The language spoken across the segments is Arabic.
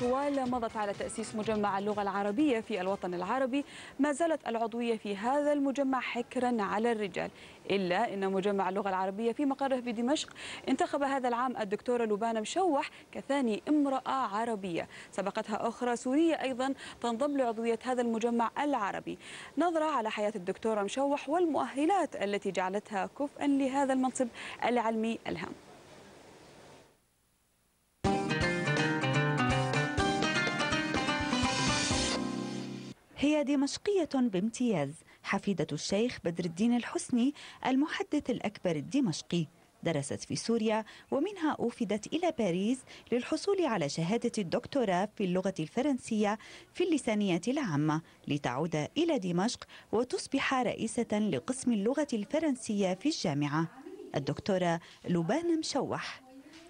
طوال مضت على تأسيس مجمع اللغة العربية في الوطن العربي ما زالت العضوية في هذا المجمع حكرا على الرجال إلا أن مجمع اللغة العربية في مقره بدمشق انتخب هذا العام الدكتورة لبانة مشوح كثاني امرأة عربية سبقتها أخرى سورية أيضا تنضم لعضوية هذا المجمع العربي نظرة على حياة الدكتورة مشوح والمؤهلات التي جعلتها كفءا لهذا المنصب العلمي الهام هي دمشقية بامتياز حفيدة الشيخ بدر الدين الحسني المحدث الأكبر الدمشقي درست في سوريا ومنها أوفدت إلى باريس للحصول على شهادة الدكتوراه في اللغة الفرنسية في اللسانيات العامة لتعود إلى دمشق وتصبح رئيسة لقسم اللغة الفرنسية في الجامعة الدكتورة لبان مشوح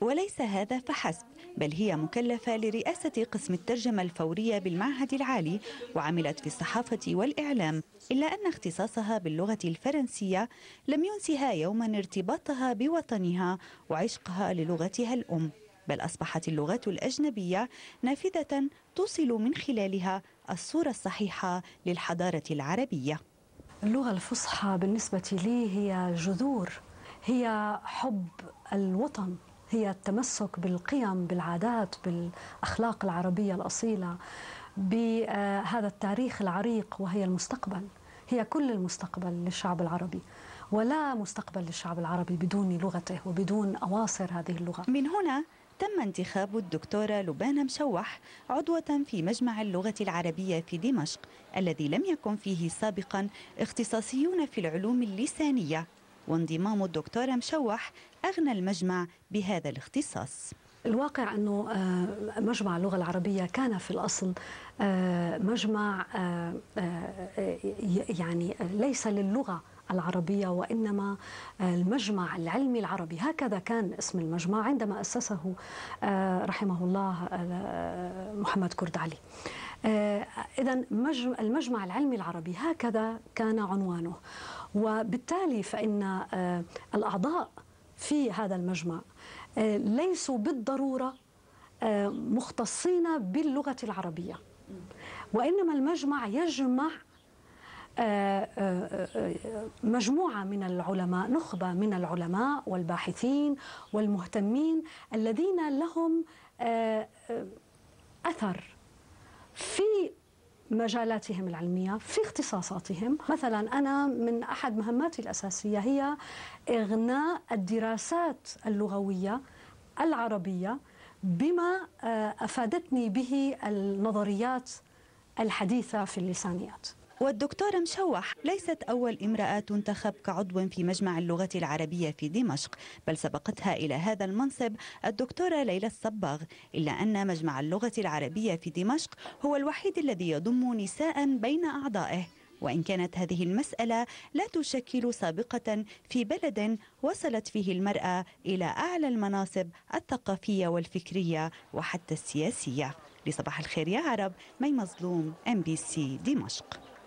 وليس هذا فحسب بل هي مكلفة لرئاسة قسم الترجمة الفورية بالمعهد العالي وعملت في الصحافة والإعلام إلا أن اختصاصها باللغة الفرنسية لم ينسها يوما ارتباطها بوطنها وعشقها للغتها الأم بل أصبحت اللغات الأجنبية نافذة توصل من خلالها الصورة الصحيحة للحضارة العربية اللغة الفصحى بالنسبة لي هي جذور هي حب الوطن هي التمسك بالقيم بالعادات بالاخلاق العربيه الاصيله بهذا التاريخ العريق وهي المستقبل هي كل المستقبل للشعب العربي ولا مستقبل للشعب العربي بدون لغته وبدون اواصر هذه اللغه من هنا تم انتخاب الدكتورة لبانا مشوح عضوة في مجمع اللغة العربية في دمشق الذي لم يكن فيه سابقا اختصاصيون في العلوم اللسانية وانضمام الدكتورة مشوح أغنى المجمع بهذا الاختصاص الواقع أنه آه، مجمع اللغة العربية كان في الأصل آه، مجمع آه، يعني ليس للغة العربية وإنما المجمع العلمي العربي هكذا كان اسم المجمع عندما أسسه رحمه الله محمد كرد علي إذا المجمع العلمي العربي هكذا كان عنوانه وبالتالي فإن آه، الأعضاء في هذا المجمع آه، ليسوا بالضرورة آه، مختصين باللغة العربية وإنما المجمع يجمع مجموعة من العلماء نخبة من العلماء والباحثين والمهتمين الذين لهم أثر في مجالاتهم العلمية في اختصاصاتهم مثلا أنا من أحد مهماتي الأساسية هي إغناء الدراسات اللغوية العربية بما آه، أفادتني به النظريات الحديثة في اللسانيات والدكتورة مشوح ليست أول امرأة تنتخب كعضو في مجمع اللغة العربية في دمشق بل سبقتها إلى هذا المنصب الدكتورة ليلى الصباغ إلا أن مجمع اللغة العربية في دمشق هو الوحيد الذي يضم نساء بين أعضائه وإن كانت هذه المسألة لا تشكل سابقة في بلد وصلت فيه المرأة إلى أعلى المناصب الثقافية والفكرية وحتى السياسية لصباح الخير يا عرب مي مظلوم ام بي سي دمشق